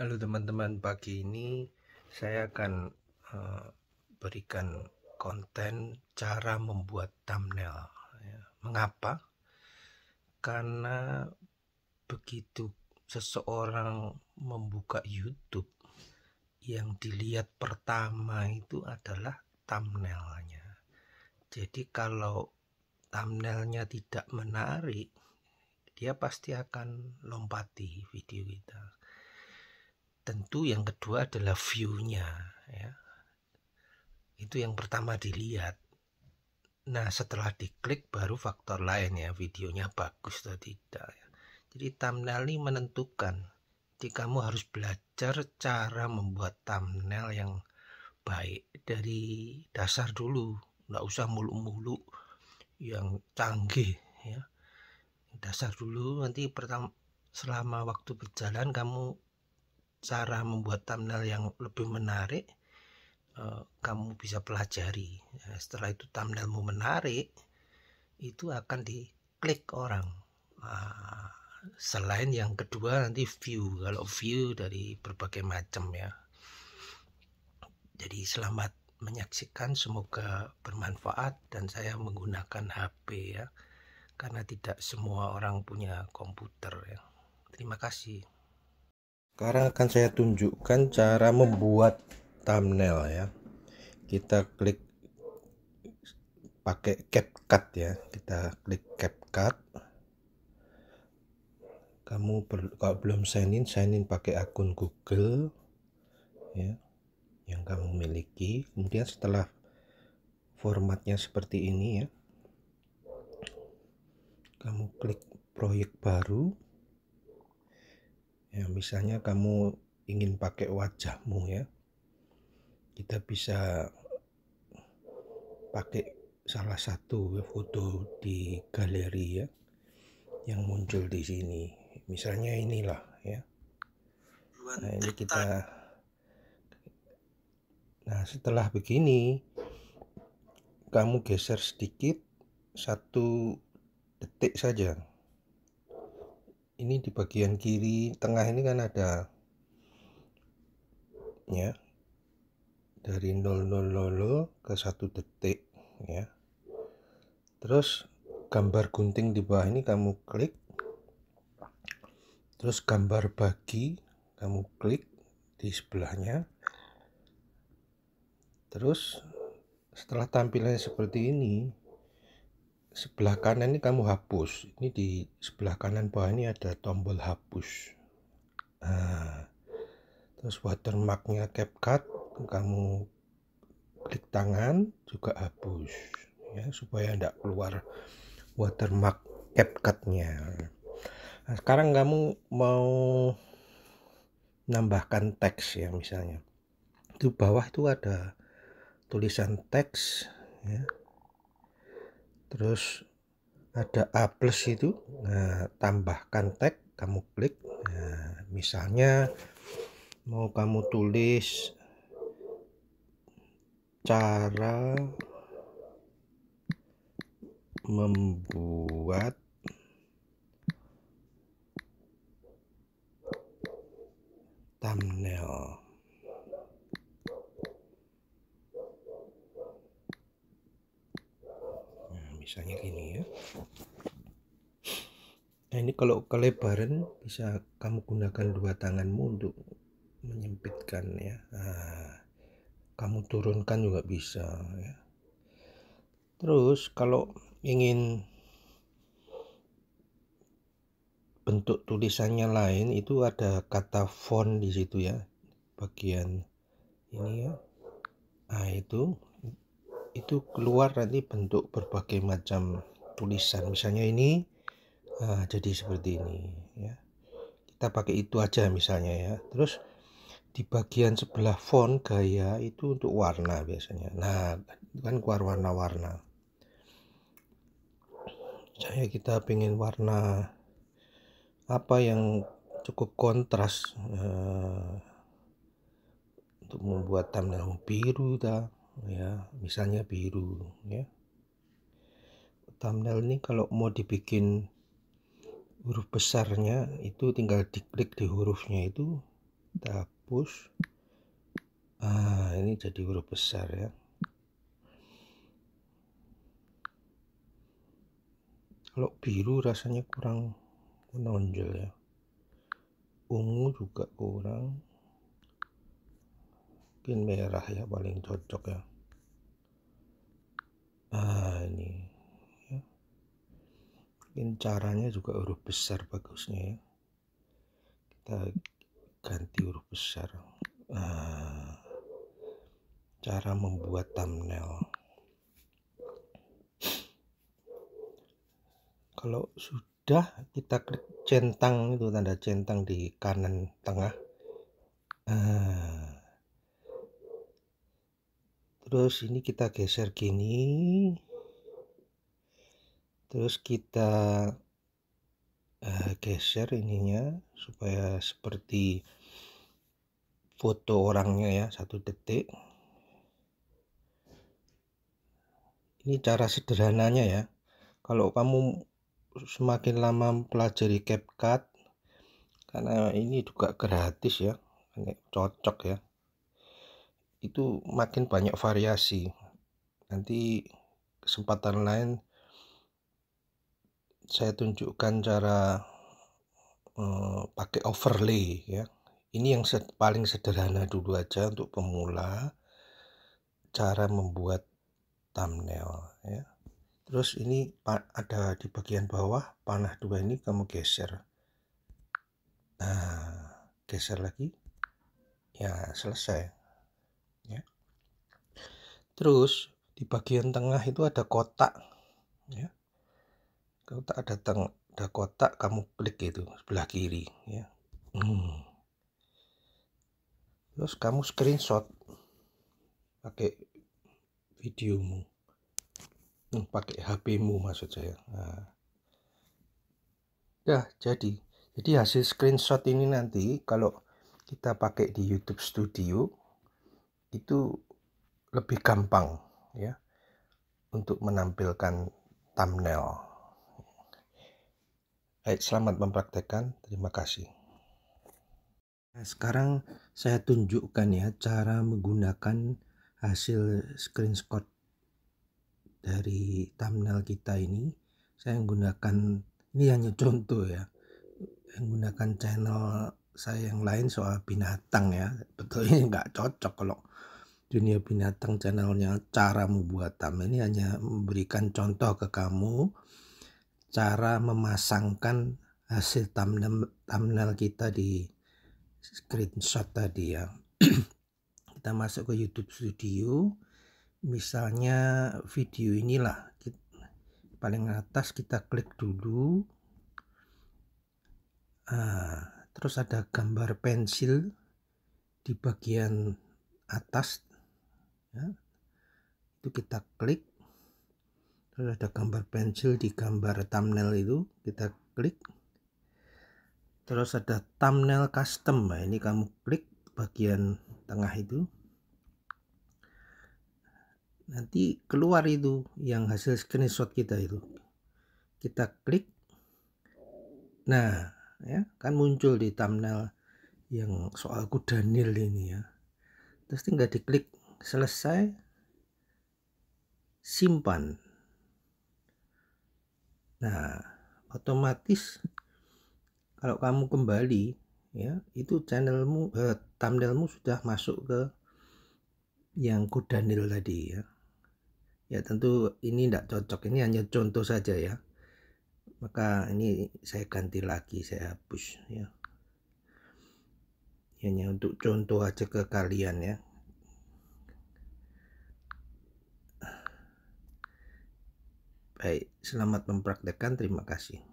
Halo teman-teman, pagi ini saya akan uh, berikan konten cara membuat thumbnail. Ya. Mengapa? Karena begitu seseorang membuka YouTube, yang dilihat pertama itu adalah thumbnailnya. Jadi kalau thumbnailnya tidak menarik, dia pasti akan lompati video kita tentu yang kedua adalah view-nya ya. Itu yang pertama dilihat. Nah, setelah diklik baru faktor lain ya, videonya bagus atau tidak ya. Jadi thumbnail ini menentukan. Jadi kamu harus belajar cara membuat thumbnail yang baik dari dasar dulu. Nggak usah mulu-mulu yang canggih ya. Dasar dulu nanti pertama selama waktu berjalan kamu cara membuat thumbnail yang lebih menarik eh, kamu bisa pelajari nah, setelah itu thumbnailmu menarik itu akan diklik orang nah, selain yang kedua nanti view kalau view dari berbagai macam ya jadi selamat menyaksikan semoga bermanfaat dan saya menggunakan HP ya karena tidak semua orang punya komputer ya terima kasih sekarang akan saya tunjukkan cara membuat thumbnail ya kita klik pakai CapCut ya kita klik CapCut kamu kalau belum sign in sign in pakai akun Google ya yang kamu miliki kemudian setelah formatnya seperti ini ya kamu klik proyek baru Ya, misalnya kamu ingin pakai wajahmu ya. Kita bisa pakai salah satu foto di galeri ya yang muncul di sini. Misalnya inilah ya. Nah, ini kita Nah, setelah begini kamu geser sedikit satu detik saja ini di bagian kiri tengah ini kan ada ya dari 000 ke 1 detik ya terus gambar gunting di bawah ini kamu klik terus gambar bagi kamu klik di sebelahnya terus setelah tampilannya seperti ini sebelah kanan ini kamu hapus ini di sebelah kanan bawah ini ada tombol hapus nah, terus watermarknya CapCut kamu klik tangan juga hapus ya supaya tidak keluar watermark CapCutnya nah, sekarang kamu mau nambahkan teks ya misalnya di bawah itu ada tulisan teks ya terus ada A plus itu nah, tambahkan tag kamu klik nah, misalnya mau kamu tulis cara membuat thumbnail misalnya gini ya nah ini kalau kelebaran bisa kamu gunakan dua tanganmu untuk menyempitkan ya nah, kamu turunkan juga bisa ya terus kalau ingin bentuk tulisannya lain itu ada kata font di situ ya bagian ini ya nah itu itu keluar nanti bentuk berbagai macam tulisan misalnya ini uh, jadi seperti ini ya kita pakai itu aja misalnya ya terus di bagian sebelah font gaya itu untuk warna biasanya nah kan keluar warna-warna saya kita pengen warna apa yang cukup kontras uh, untuk membuat thumbnail biru dah ya misalnya biru ya thumbnail ini kalau mau dibikin huruf besarnya itu tinggal diklik di hurufnya itu kita hapus ah ini jadi huruf besar ya kalau biru rasanya kurang menonjol ya ungu juga kurang mungkin merah ya paling cocok ya mungkin caranya juga huruf besar bagusnya ya kita ganti huruf besar nah, cara membuat thumbnail kalau sudah kita klik centang itu tanda centang di kanan tengah nah, terus ini kita geser gini terus kita uh, geser ininya supaya seperti foto orangnya ya satu detik ini cara sederhananya ya kalau kamu semakin lama mempelajari CapCut karena ini juga gratis ya cocok ya itu makin banyak variasi nanti kesempatan lain saya tunjukkan cara eh, pakai overlay ya ini yang paling sederhana dulu aja untuk pemula cara membuat thumbnail ya terus ini ada di bagian bawah panah dua ini kamu geser nah geser lagi ya selesai ya terus di bagian tengah itu ada kotak ya kalau tak ada tang ada kotak kamu klik gitu sebelah kiri ya. Hmm. Terus kamu screenshot pakai videomu. Hmm, pakai HPmu mu maksud saya. Nah. Ya, jadi jadi hasil screenshot ini nanti kalau kita pakai di YouTube Studio itu lebih gampang ya untuk menampilkan thumbnail Baik, selamat mempraktekkan. Terima kasih. Nah, sekarang saya tunjukkan ya cara menggunakan hasil screenshot dari thumbnail kita ini. Saya menggunakan ini hanya contoh ya. menggunakan channel saya yang lain soal binatang ya. Betulnya nggak cocok kalau dunia binatang channelnya cara membuat thumbnail ini hanya memberikan contoh ke kamu cara memasangkan hasil thumbnail, kita di screenshot tadi ya kita masuk ke YouTube Studio misalnya video inilah paling atas kita klik dulu ah, terus ada gambar pensil di bagian atas ya. itu kita klik lalu ada gambar pensil di gambar thumbnail itu kita klik terus ada thumbnail custom nah ini kamu klik bagian tengah itu nanti keluar itu yang hasil screenshot kita itu kita klik nah ya kan muncul di thumbnail yang soal kuda ini ya terus tinggal diklik selesai simpan Nah, otomatis kalau kamu kembali ya, itu channelmu eh, thumbnailmu sudah masuk ke yang kudanil tadi ya. Ya tentu ini tidak cocok, ini hanya contoh saja ya. Maka ini saya ganti lagi, saya hapus ya. Hanya untuk contoh aja ke kalian ya. Baik, selamat mempraktekkan. Terima kasih.